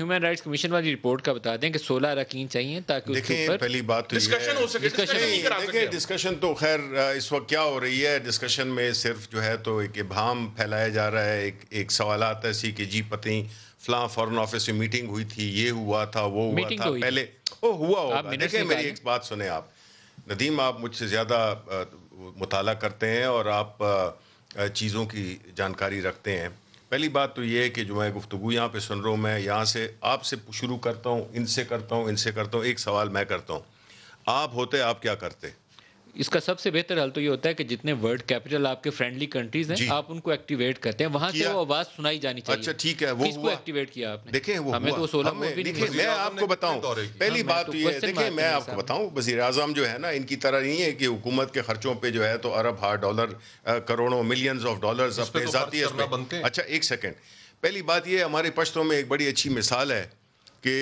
Human rights commission वाली report का बता दें कि 16 अरकान चाहिए ताकि उसके ऊपर पहली बात तो डिस्कशन हो सके डिस्कशन नहीं, करा देखिए डिस्कशन तो खैर इस वक्त क्या हो रही है डिस्कशन में सिर्फ जो है तो एक इबाम फैलाया जा रहा है एक एक सवाल आता है सी के जी पति फलां फॉरन ऑफिस में मीटिंग हुई थी ये हुआ था वो हुआ था तो पहले ओ हुआ होगा देखिए मेरी एक बात सुने आप नदीम आप मुझसे ज़्यादा मुताला करते हैं और आप चीज़ों की जानकारी रखते हैं पहली बात तो ये है कि जो मैं गुफ्तु यहाँ पे सुन रहा हूँ मैं यहाँ से आपसे शुरू करता हूँ इनसे करता हूँ इनसे करता हूँ एक सवाल मैं करता हूँ आप होते आप क्या करते इसका सबसे बेहतर हल तो ये होता है कि जितने वर्ड कैपिटल आपके फ्रेंडली कंट्रीज हैं आप उनको एक्टिवेट करते हैं वहां से वो आवाज सुनाई जानी चाहिए अच्छा ठीक है वो किसको एक्टिवेट किया आपने देखें वो हमें तो सोलह देखिए मैं आपको बताऊं पहली बात तो, तो ये है देखिए मैं आपको बताऊं वजीर आजम जो है ना इनकी तरह नहीं है कि हुकूमत के खर्चों पर जो है तो अरब हार डॉलर करोड़ों मिलियन ऑफ डॉलर अपने तो अच्छा एक सेकेंड पहली बात ये हमारे पश्तों में एक बड़ी अच्छी मिसाल है कि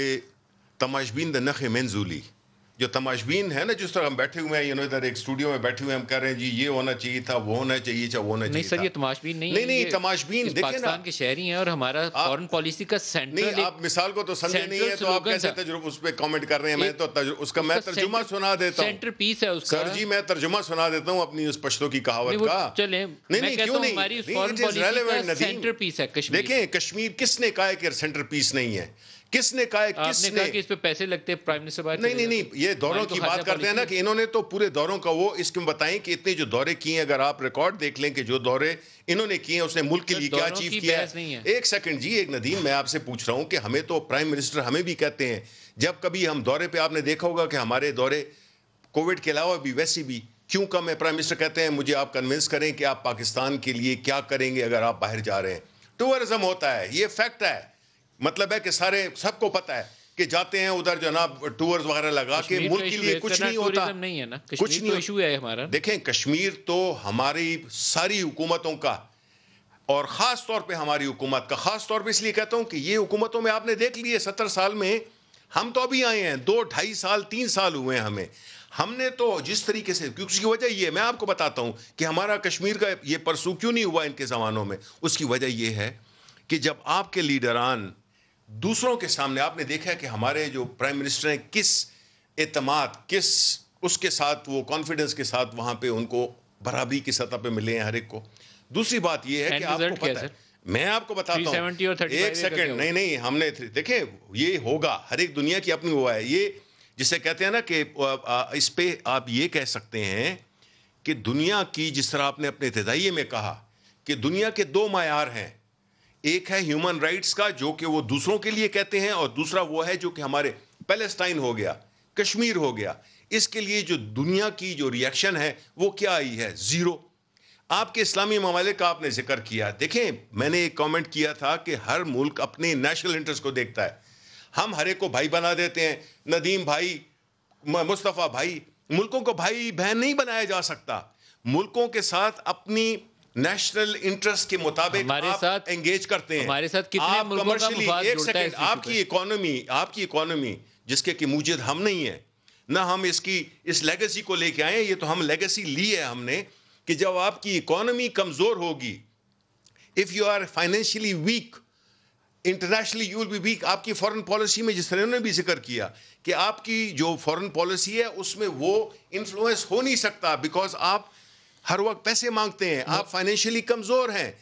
तमाशबीन द नख मंजूली जो तमाशबीन है ना जिस तरह हम बैठे हुए हैं यू नो इधर एक स्टूडियो में बैठे हुए हम कह रहे हैं जी ये होना चाहिए था वो होना चाहिए था वो होना चाहिए नहीं सर ये तमाशबीन नहीं नहीं नहीं तमाशबीन देखिए पाकिस्तान के शहरी हैं और हमारा फॉरेन पॉलिसी का सेंटर नहीं आप मिसाल को तो समझे नहीं है तो आप कैसे तजुर्बा उस पर कॉमेंट कर रहे हैं मैं तो उसका मैं तर्जुमा सुना देता हूँ सेंटर पीस है उसका सर जी मैं तर्जुमा सुना देता हूँ अपनी उस पश्तो की कहावत का चले नहीं क्यों नहीं सेंटर कश्मीर कश्मीर किसने कहा कि सेंटर पीस नहीं है किसने कहा है किसने कहा कि इस पे पैसे लगते हैं प्राइम मिनिस्टर नहीं नहीं नहीं ये दौरों तो की बात करते हैं ना कि इन्होंने तो पूरे दौरों का वो इसमें बताएं कि इतने जो दौरे किए हैं अगर आप रिकॉर्ड देख लें कि जो दौरे इन्होंने किए हैं उसने मुल्क के लिए क्या अचीव किया है एक सेकंड जी एक नदीम मैं आपसे पूछ रहा हूँ कि हमें तो प्राइम मिनिस्टर हमें भी कहते हैं जब कभी हम दौरे पर आपने देखा होगा कि हमारे दौरे कोविड के अलावा भी वैसे भी क्यों कम है प्राइम मिनिस्टर कहते हैं मुझे आप कन्विंस करें कि आप पाकिस्तान के लिए क्या करेंगे अगर आप बाहर जा रहे हैं टूरिज्म होता है ये फैक्ट है मतलब है कि सारे सबको पता है कि जाते हैं उधर जनाब टूर्स वगैरह लगा के मुल्क के लिए कुछ नहीं होता नहीं है ना कुछ नहीं इशू तो है हमारा देखें कश्मीर तो हमारी सारी हुकूमतों का और ख़ास तौर पे हमारी हुकूमत का ख़ास तौर पे इसलिए कहता हूँ कि ये हुकूमतों में आपने देख लिए सत्तर साल में हम तो अभी आए हैं दो ढाई साल तीन साल हुए हैं हमें हमने तो जिस तरीके से उसकी वजह ये मैं आपको बताता हूँ कि हमारा कश्मीर का ये परसू क्यों नहीं हुआ इनके ज़मानों में उसकी वजह यह है कि जब आपके लीडरान दूसरों के सामने आपने देखा कि हमारे जो प्राइम मिनिस्टर हैं किस एतमाद किस उसके साथ वो कॉन्फिडेंस के साथ वहाँ पे उनको बराबरी की सतह पे मिले हैं हर एक को दूसरी बात ये है कि आपको पता है मैं आपको बताता हूँ एक सेकंड नहीं नहीं हमने देखे ये होगा हर एक दुनिया की अपनी हुआ है ये जिसे कहते हैं ना कि इस पर आप ये कह सकते हैं कि दुनिया की जिस तरह आपने अपने इब्तदाइये में कहा कि दुनिया के दो मैार हैं एक है ह्यूमन राइट्स का जो कि वो दूसरों के लिए कहते हैं और दूसरा वो है जो कि हमारे पैलेस्टाइन हो गया कश्मीर हो गया इसके लिए जो दुनिया की जो रिएक्शन है वो क्या आई है ज़ीरो आपके इस्लामी ममालिक का आपने जिक्र किया देखें मैंने एक कमेंट किया था कि हर मुल्क अपने नेशनल इंटरेस्ट को देखता है हम हरे को भाई बना देते हैं नदीम भाई मुस्तफ़ा भाई मुल्कों को भाई बहन नहीं बनाया जा सकता मुल्कों के साथ अपनी नेशनल इंटरेस्ट के मुताबिक हमारे साथ एंगेज करते हैं हमारे साथ कितने आप कमर्शियली एक सेकंड आपकी इकोनॉमी आपकी इकोनॉमी जिसके कि मुजिद हम नहीं है ना हम इसकी इस लेगेसी को लेके आए ये तो हम लेगेसी ली है हमने कि जब आपकी इकोनॉमी कमज़ोर होगी if you are financially weak internationally you will be weak आपकी फॉरेन पॉलिसी में जिस तरह उन्होंने भी जिक्र किया कि आपकी जो फॉरेन पॉलिसी है उसमें वो इन्फ्लुएंस हो नहीं सकता बिकॉज आप हर वक्त पैसे मांगते हैं आप फाइनेंशियली हाँ। कमजोर हैं